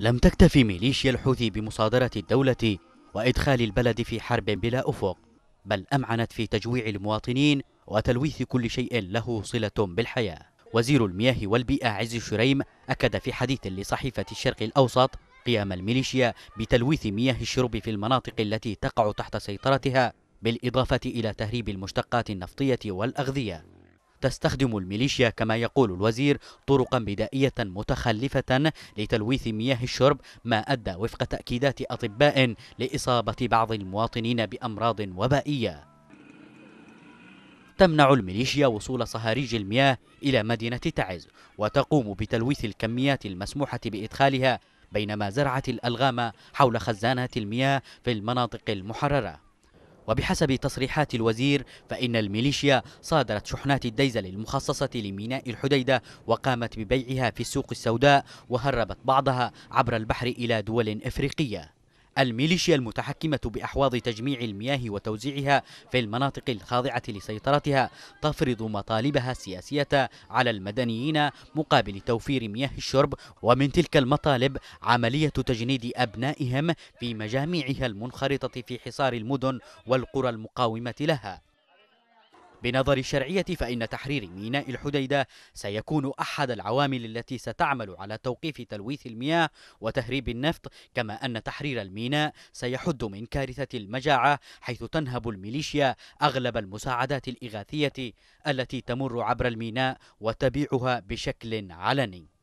لم تكتفي ميليشيا الحوثي بمصادرة الدولة وإدخال البلد في حرب بلا أفق بل أمعنت في تجويع المواطنين وتلويث كل شيء له صلة بالحياة وزير المياه والبيئة عز الشريم أكد في حديث لصحيفة الشرق الأوسط قيام الميليشيا بتلويث مياه الشرب في المناطق التي تقع تحت سيطرتها بالإضافة إلى تهريب المشتقات النفطية والأغذية تستخدم الميليشيا كما يقول الوزير طرقا بدائية متخلفة لتلويث مياه الشرب ما أدى وفق تأكيدات أطباء لإصابة بعض المواطنين بأمراض وبائية تمنع الميليشيا وصول صهاريج المياه إلى مدينة تعز وتقوم بتلويث الكميات المسموحة بإدخالها بينما زرعت الألغام حول خزانات المياه في المناطق المحررة وبحسب تصريحات الوزير فإن الميليشيا صادرت شحنات الديزل المخصصة لميناء الحديدة وقامت ببيعها في السوق السوداء وهربت بعضها عبر البحر إلى دول إفريقية الميليشيا المتحكمة بأحواض تجميع المياه وتوزيعها في المناطق الخاضعة لسيطرتها تفرض مطالبها السياسية على المدنيين مقابل توفير مياه الشرب ومن تلك المطالب عملية تجنيد أبنائهم في مجاميعها المنخرطة في حصار المدن والقرى المقاومة لها بنظر الشرعية فإن تحرير ميناء الحديدة سيكون أحد العوامل التي ستعمل على توقيف تلويث المياه وتهريب النفط كما أن تحرير الميناء سيحد من كارثة المجاعة حيث تنهب الميليشيا أغلب المساعدات الإغاثية التي تمر عبر الميناء وتبيعها بشكل علني